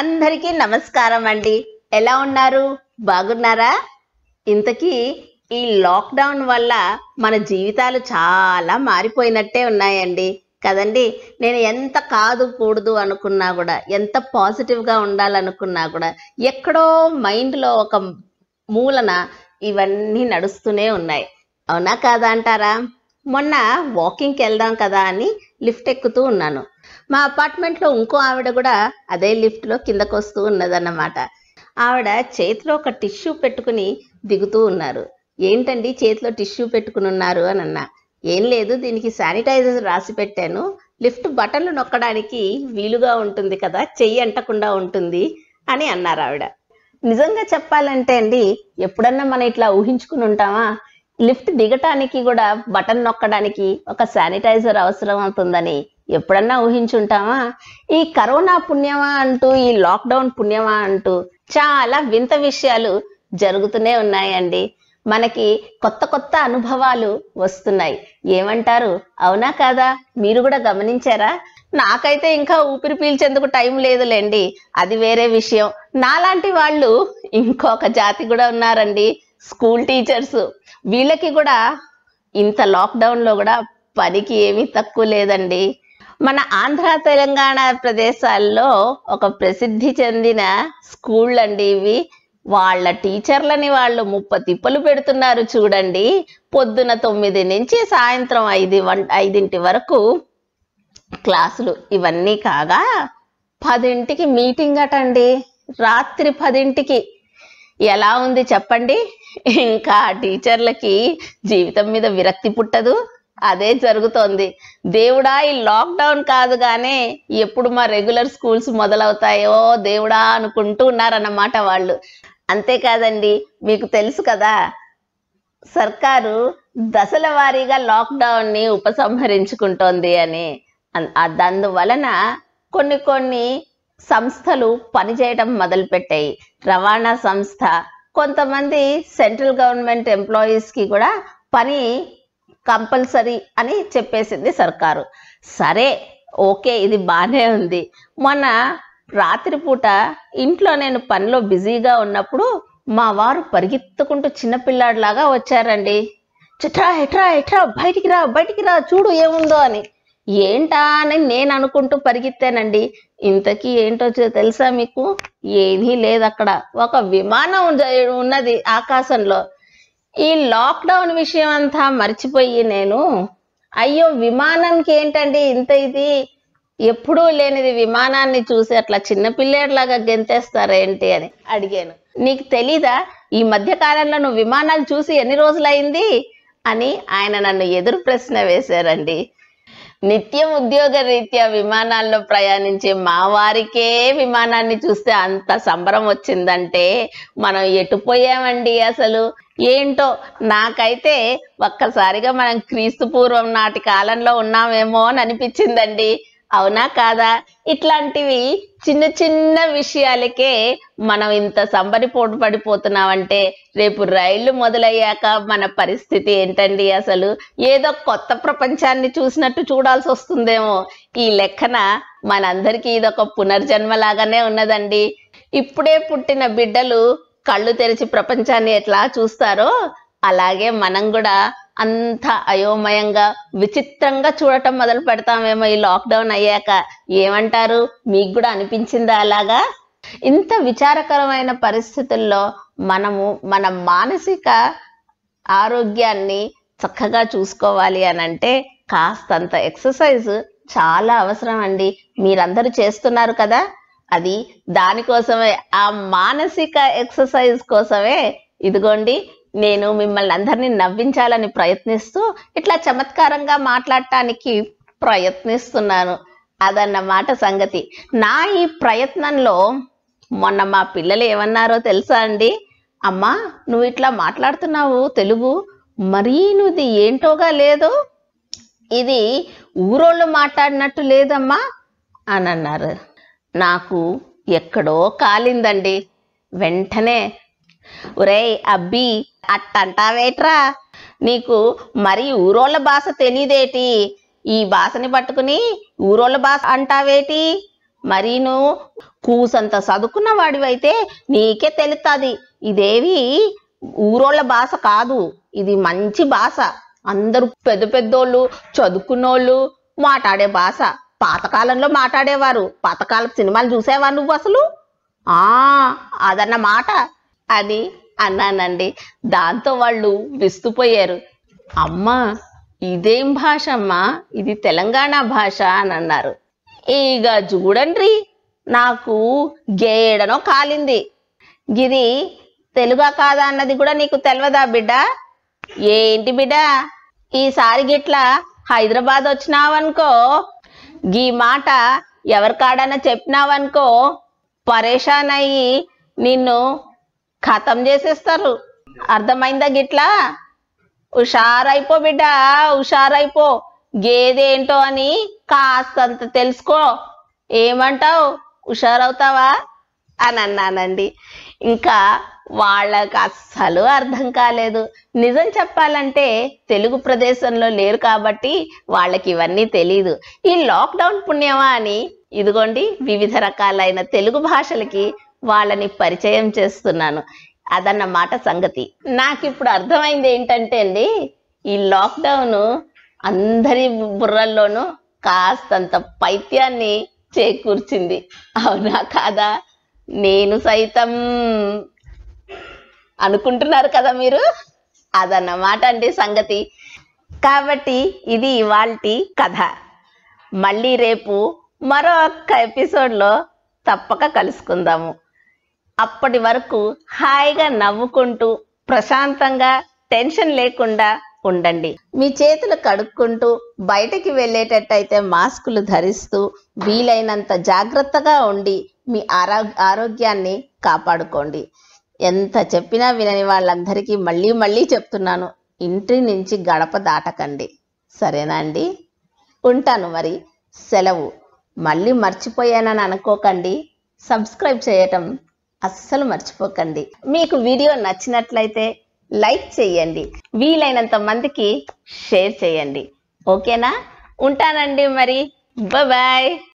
అందరికీ నమస్కారం అండి ఎలా ఉన్నారు బాగున్నారా ఇంతకీ ఈ లాక్డౌన్ వల్ల మన జీవితాలు చాలా మారిపోయినట్టే ఉన్నాయండి కదండి నేను ఎంత కాదు కూడదు అనుకున్నా కూడా ఎంత పాజిటివ్గా ఉండాలనుకున్నా కూడా ఎక్కడో మైండ్లో ఒక మూలన ఇవన్నీ నడుస్తూనే ఉన్నాయి అవునా కాదా అంటారా మొన్న వాకింగ్కి వెళ్దాం కదా అని లిఫ్ట్ ఎక్కుతూ ఉన్నాను మా అపార్ట్మెంట్లో ఇంకో ఆవిడ కూడా అదే లిఫ్ట్లో కిందకు వస్తూ ఉన్నదన్నమాట ఆవిడ చేతిలో ఒక టిష్యూ పెట్టుకుని దిగుతూ ఉన్నారు ఏంటండి చేతిలో టిష్యూ పెట్టుకుని ఉన్నారు అని అన్నా ఏం లేదు దీనికి శానిటైజర్ రాసి పెట్టాను లిఫ్ట్ బటన్లు నొక్కడానికి వీలుగా ఉంటుంది కదా చెయ్యి అంటకుండా ఉంటుంది అని అన్నారు ఆవిడ నిజంగా చెప్పాలంటే అండి ఎప్పుడన్నా మనం ఇట్లా ఊహించుకుని ఉంటామా లిఫ్ట్ దిగటానికి కూడా బటన్ నొక్కడానికి ఒక శానిటైజర్ అవసరం అవుతుందని ఎప్పుడన్నా ఊహించుంటామా ఈ కరోనా పుణ్యమా అంటూ ఈ లాక్డౌన్ పుణ్యమా అంటూ చాలా వింత విషయాలు జరుగుతూనే ఉన్నాయండి మనకి కొత్త కొత్త అనుభవాలు వస్తున్నాయి ఏమంటారు అవునా కాదా మీరు కూడా గమనించారా నాకైతే ఇంకా ఊపిరి పీల్చేందుకు టైం లేదులేండి అది వేరే విషయం నాలాంటి వాళ్ళు ఇంకొక జాతి కూడా ఉన్నారండి స్కూల్ టీచర్స్ వీళ్ళకి కూడా ఇంత లాక్డౌన్లో కూడా పనికి ఏమీ తక్కువ లేదండి మన ఆంధ్ర తెలంగాణ ప్రదేశాల్లో ఒక ప్రసిద్ధి చెందిన స్కూళ్ళండి అండి ఇవి వాళ్ళ టీచర్లని వాళ్ళు ముప్ప తిప్పలు పెడుతున్నారు చూడండి పొద్దున తొమ్మిది నుంచి సాయంత్రం ఐదు ఐదింటి వరకు క్లాసులు ఇవన్నీ కాగా పదింటికి మీటింగ్ అటండి రాత్రి పదింటికి ఎలా ఉంది చెప్పండి ఇంకా టీచర్లకి జీవితం మీద విరక్తి పుట్టదు అదే జరుగుతోంది దేవుడా ఈ లాక్డౌన్ కాదు కానీ ఎప్పుడు మా రెగ్యులర్ స్కూల్స్ మొదలవుతాయో దేవుడా అనుకుంటూ ఉన్నారన్నమాట వాళ్ళు అంతేకాదండి మీకు తెలుసు కదా సర్కారు దశల వారీగా లాక్డౌన్ని ఉపసంహరించుకుంటోంది అని అందువలన కొన్ని కొన్ని సంస్థలు పనిచేయడం మొదలుపెట్టాయి రవాణా సంస్థ కొంతమంది సెంట్రల్ గవర్నమెంట్ ఎంప్లాయీస్కి కూడా పని కంపల్సరీ అని చెప్పేసింది సర్కారు సరే ఓకే ఇది బాగానే ఉంది మొన్న రాత్రిపూట ఇంట్లో నేను పనిలో బిజీగా ఉన్నప్పుడు మా వారు పరిగెత్తుకుంటూ చిన్నపిల్లాడిలాగా వచ్చారండి చిట్రా ఎట్రా ఎట్రా బయటికి రా బయటికి రా చూడు ఏముందో అని ఏంటా అని నేను అనుకుంటూ పరిగెత్తానండి ఇంతకీ ఏంటో తెలుసా మీకు ఏమీ లేదు అక్కడ ఒక విమానం ఉన్నది ఆకాశంలో ఈ లాక్డౌన్ విషయం అంతా మర్చిపోయి నేను అయ్యో విమానానికి ఏంటండి ఇంత ఇది ఎప్పుడూ లేనిది విమానాన్ని చూసి అట్లా చిన్నపిల్లేట్లాగా గెంతేస్తారేంటి అని అడిగాను నీకు తెలీదా ఈ మధ్య కాలంలో నువ్వు విమానాలు చూసి ఎన్ని రోజులైంది అని ఆయన నన్ను ఎదురు ప్రశ్న వేశారండి నిత్యం ఉద్యోగ రీత్యా విమానాల్లో ప్రయాణించే మా వారికే విమానాన్ని చూస్తే అంత సంబరం వచ్చిందంటే మనం ఎటుపోయామండి అసలు ఏంటో నాకైతే ఒక్కసారిగా మనం క్రీస్తు పూర్వం నాటి కాలంలో ఉన్నామేమో అని అనిపించిందండి అవునా కాదా ఇట్లాంటివి చిన్న చిన్న విషయాలకే మనం ఇంత సంబరి పోటు పడిపోతున్నామంటే రేపు రైళ్లు మొదలయ్యాక మన పరిస్థితి ఏంటండి అసలు ఏదో కొత్త ప్రపంచాన్ని చూసినట్టు చూడాల్సి వస్తుందేమో ఈ లెక్కన మనందరికీ ఇదొక పునర్జన్మలాగానే ఉన్నదండి ఇప్పుడే పుట్టిన బిడ్డలు కళ్ళు తెరిచి ప్రపంచాన్ని ఎట్లా చూస్తారో అలాగే మనం కూడా అంత అయోమయంగా విచిత్రంగా చూడటం మొదలు పెడతామేమో ఈ లాక్డౌన్ అయ్యాక ఏమంటారు మీకు కూడా అనిపించిందా అలాగా ఇంత విచారకరమైన పరిస్థితుల్లో మనము మన మానసిక ఆరోగ్యాన్ని చక్కగా చూసుకోవాలి అని అంటే కాస్తంత ఎక్సర్సైజ్ చాలా అవసరం అండి మీరందరూ చేస్తున్నారు కదా అది దానికోసమే ఆ మానసిక ఎక్సర్సైజ్ కోసమే ఇదిగోండి నేను మిమ్మల్ని అందరినీ నవ్వించాలని ప్రయత్నిస్తూ ఇట్లా చమత్కారంగా మాట్లాడటానికి ప్రయత్నిస్తున్నాను అదన్నమాట సంగతి నా ఈ ప్రయత్నంలో మొన్న మా పిల్లలు ఏమన్నారో తెలుసా అండి అమ్మా నువ్వు ఇట్లా మాట్లాడుతున్నావు తెలుగు మరీ నువ్వు ఏంటోగా లేదు ఇది ఊరోళ్ళు మాట్లాడినట్టు లేదమ్మా అని అన్నారు నాకు ఎక్కడో కాలిందండి వెంటనే ఒరే అబ్బి అట్టంటావేట్రా నీకు మరి ఊరోళ్ళ భాష తెలీదేటి ఈ భాషని పట్టుకుని ఊరోళ్ళ భాష అంటావేటి మరీను కూసంత చదువుకున్న వాడివైతే నీకే తెలుస్తుంది ఇదేవి ఊరోళ్ళ భాష కాదు ఇది మంచి భాష అందరూ పెద్ద పెద్దోళ్ళు చదువుకున్నోళ్ళు మాట్లాడే భాష పాతకాలంలో మాట్లాడేవారు పాతకాలపు సినిమాలు చూసేవారు నువ్వు అసలు ఆ అదన్న మాట అని అన్నానండి దాంతో వాళ్ళు విస్తుపోయారు అమ్మా ఇదేం భాష అమ్మా ఇది తెలంగాణ భాష అని అన్నారు ఇక చూడండి నాకు గేయడనో కాలింది గిది తెలుగా కాదా అన్నది కూడా నీకు తెలియదా బిడ్డ ఏంటి బిడ్డ ఈసారి గిట్లా హైదరాబాద్ వచ్చినావనుకో గీ మాట ఎవరికాడన్నా చెప్పినావనుకో పరేషాన్ అయ్యి నిన్ను ఖతం చేసేస్తారు అర్థమైందా గిట్లా హుషారైపో బిడ్డ హుషారైపో గేదేంటో అని కాస్తంత తెలుసుకో ఏమంటావు హుషారవుతావా అని అన్నానండి ఇంకా వాళ్ళకు అస్సలు అర్థం కాలేదు నిజం చెప్పాలంటే తెలుగు ప్రదేశంలో లేరు కాబట్టి వాళ్ళకి ఇవన్నీ తెలీదు ఈ లాక్డౌన్ పుణ్యమా అని ఇదిగోండి వివిధ రకాలైన తెలుగు భాషలకి వాళ్ళని పరిచయం చేస్తున్నాను అదన్నమాట సంగతి నాకు ఇప్పుడు అర్థమైంది ఏంటంటే అండి ఈ లాక్డౌన్ అందరి బుర్రల్లోనూ కాస్తంత పైత్యాన్ని చేకూర్చింది అవునా కాదా నేను సైతం అనుకుంటున్నారు కదా మీరు అదన్నమాట అండి సంగతి కాబట్టి ఇది ఇవాల్టి కథ మళ్ళీ రేపు మరో ఒక్క ఎపిసోడ్లో తప్పక కలుసుకుందాము అప్పటి వరకు హాయిగా నవ్వుకుంటూ ప్రశాంతంగా టెన్షన్ లేకుండా ఉండండి మీ చేతులు కడుక్కుంటూ బయటకి వెళ్ళేటట్టయితే మాస్కులు ధరిస్తూ వీలైనంత జాగ్రత్తగా ఉండి మీ ఆరో ఆరోగ్యాన్ని కాపాడుకోండి ఎంత చెప్పినా వినని వాళ్ళందరికీ మళ్ళీ మళ్ళీ చెప్తున్నాను ఇంటి నుంచి గడప దాటకండి సరేనా అండి ఉంటాను మరి సెలవు మళ్ళీ మర్చిపోయానని అనుకోకండి సబ్స్క్రైబ్ చేయటం అస్సలు మర్చిపోకండి మీకు వీడియో నచ్చినట్లయితే లైక్ చేయండి వీలైనంత మందికి షేర్ చేయండి ఓకేనా ఉంటానండి మరి బాయ్